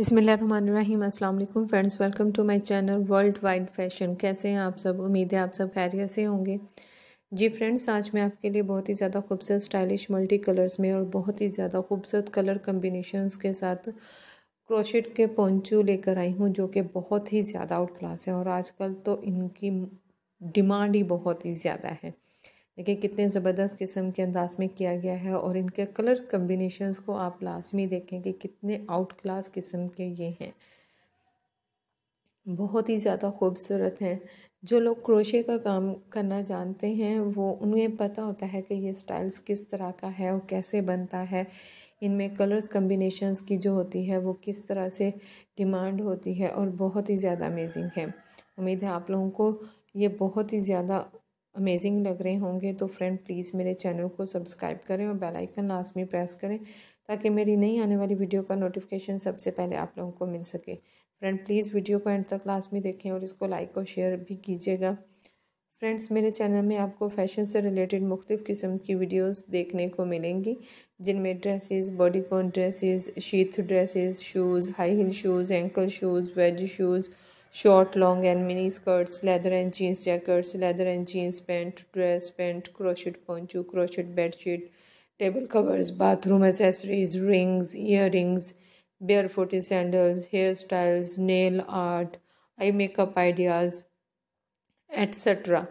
बिसमीम अल्लाम friends welcome to my channel world wide fashion कैसे हैं आप सब उम्मीद है आप सब खैरियत से होंगे जी फ्रेंड्स आज मैं आपके लिए बहुत ही ज़्यादा खूबसूरत स्टाइलिश मल्टी कलर्स में और बहुत ही ज़्यादा खूबसूरत कलर कम्बिनेशंस के साथ क्रोशेट के पोंचू लेकर आई हूँ जो कि बहुत ही ज़्यादा आउट क्लास है और आजकल तो इनकी डिमांड ही बहुत ही ज़्यादा है देखिए कितने ज़बरदस्त किस्म के अंदाज में किया गया है और इनके कलर कम्बिनेशंस को आप लाजमी देखें कि कितने आउट क्लास किस्म के ये हैं बहुत ही ज़्यादा खूबसूरत हैं जो लोग क्रोशे का काम करना जानते हैं वो उन्हें पता होता है कि ये स्टाइल्स किस तरह का है और कैसे बनता है इनमें कलर्स कम्बिनेशंस की जो होती है वो किस तरह से डिमांड होती है और बहुत ही ज़्यादा अमेजिंग है उम्मीद है आप लोगों को ये बहुत ही ज़्यादा अमेजिंग लग रहे होंगे तो फ्रेंड प्लीज़ मेरे चैनल को सब्सक्राइब करें और बेल आइकन लाजमी प्रेस करें ताकि मेरी नई आने वाली वीडियो का नोटिफिकेशन सबसे पहले आप लोगों को मिल सके फ्रेंड प्लीज़ वीडियो को एंड तक लाजमी देखें और इसको लाइक और शेयर भी कीजिएगा फ्रेंड्स मेरे चैनल में आपको फैशन से रिलेटेड मुख्तफ़ किस्म की वीडियोस देखने को मिलेंगी जिनमें dresses bodycon dresses sheath dresses shoes high heel shoes ankle shoes wedge shoes short long and mini skirts leather and jeans jackets leather and jeans pant dress pant crochet poncho bed bedsheet table covers bathroom accessories rings earrings barefoot sandals hairstyles nail art eye makeup ideas etcetera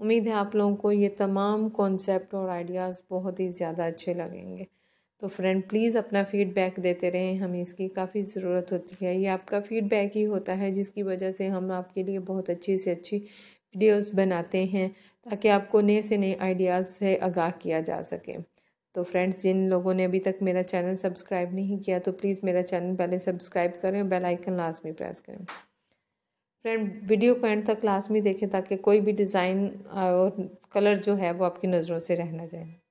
उम्मीद है आप लोगों को ये तमाम concept और ideas बहुत ही ज़्यादा अच्छे लगेंगे तो फ्रेंड प्लीज़ अपना फीडबैक देते रहें हमें इसकी काफ़ी ज़रूरत होती है ये आपका फीडबैक ही होता है जिसकी वजह से हम आपके लिए बहुत अच्छी से अच्छी वीडियोस बनाते हैं ताकि आपको नए से नए आइडियाज़ से आगाह किया जा सके तो फ्रेंड्स जिन लोगों ने अभी तक मेरा चैनल सब्सक्राइब नहीं किया तो प्लीज़ मेरा चैनल पहले सब्सक्राइब करें बेलाइकन लाजमी प्रेस करें फ्रेंड वीडियो को एंड तक लास्ट में देखें ताकि कोई भी डिज़ाइन और कलर जो है वो आपकी नज़रों से रहना जाए